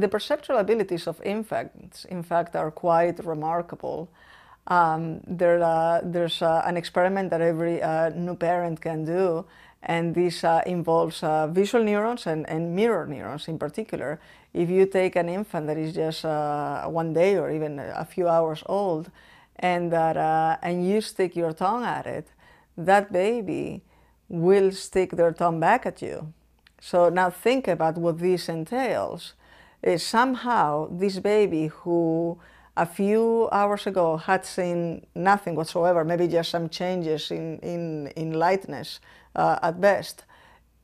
the perceptual abilities of infants, in fact, are quite remarkable. Um, there, uh, there's uh, an experiment that every uh, new parent can do, and this uh, involves uh, visual neurons and, and, mirror neurons in particular. If you take an infant that is just uh, one day or even a few hours old, and, that, and you stick your tongue at it, that baby will stick their tongue back at you. So now think about what this entails. Uh, somehow this baby who a few hours ago had seen nothing whatsoever, maybe just some changes in, in, in lightness uh, at best,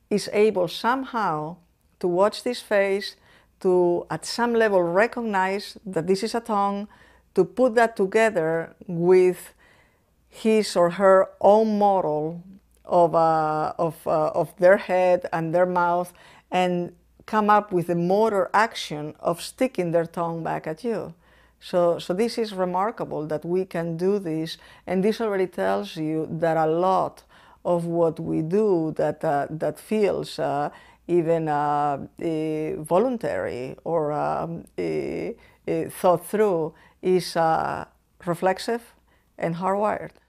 is able somehow to watch this face, to at some level recognize that this is a tongue, to put that together with his or her own model of, uh, of, uh, of their head and their mouth and come up with the motor action of sticking their tongue back at you. So, so this is remarkable that we can do this, and this already tells you that a lot of what we do that, uh, that feels uh, even uh, eh, voluntary or um, eh, eh, thought through is uh, reflexive and hardwired.